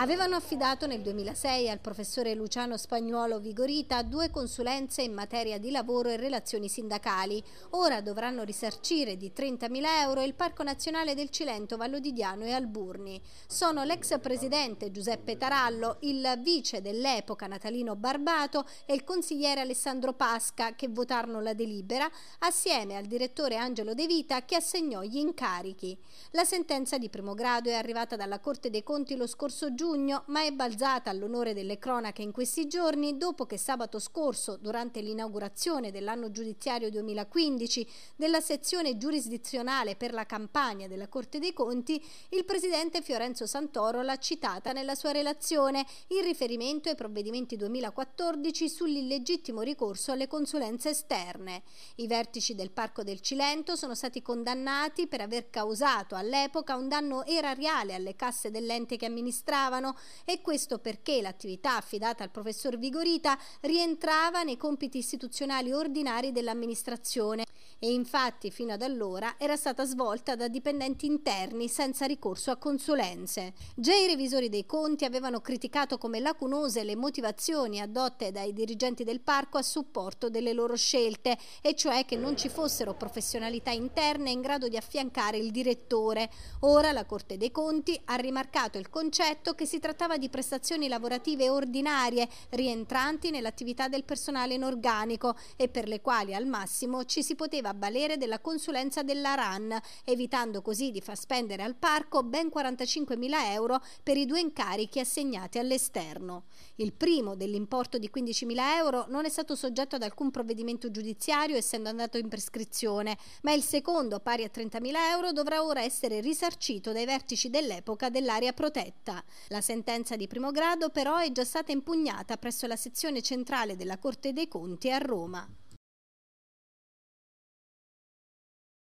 Avevano affidato nel 2006 al professore Luciano Spagnuolo Vigorita due consulenze in materia di lavoro e relazioni sindacali. Ora dovranno risarcire di 30.000 euro il Parco Nazionale del Cilento, Vallodidiano e Alburni. Sono l'ex presidente Giuseppe Tarallo, il vice dell'epoca Natalino Barbato e il consigliere Alessandro Pasca che votarono la delibera assieme al direttore Angelo De Vita che assegnò gli incarichi. La sentenza di primo grado è arrivata dalla Corte dei Conti lo scorso giugno giugno, ma è balzata all'onore delle cronache in questi giorni dopo che sabato scorso, durante l'inaugurazione dell'anno giudiziario 2015 della sezione giurisdizionale per la campagna della Corte dei Conti, il presidente Fiorenzo Santoro l'ha citata nella sua relazione in riferimento ai provvedimenti 2014 sull'illegittimo ricorso alle consulenze esterne. I vertici del Parco del Cilento sono stati condannati per aver causato all'epoca un danno erariale alle casse dell'ente che amministravano risultavano e questo perché l'attività affidata al professor Vigorita rientrava nei compiti istituzionali ordinari dell'amministrazione e infatti fino ad allora era stata svolta da dipendenti interni senza ricorso a consulenze. Già i revisori dei conti avevano criticato come lacunose le motivazioni adotte dai dirigenti del parco a supporto delle loro scelte, e cioè che non ci fossero professionalità interne in grado di affiancare il direttore. Ora la Corte dei Conti ha rimarcato il concetto che si trattava di prestazioni lavorative ordinarie rientranti nell'attività del personale in organico e per le quali al massimo ci si poteva avvalere della consulenza della RAN, evitando così di far spendere al parco ben 45.000 euro per i due incarichi assegnati all'esterno. Il primo, dell'importo di 15.000 euro, non è stato soggetto ad alcun provvedimento giudiziario essendo andato in prescrizione, ma il secondo, pari a 30.000 euro, dovrà ora essere risarcito dai vertici dell'epoca dell'area protetta. La sentenza di primo grado però è già stata impugnata presso la sezione centrale della Corte dei Conti a Roma.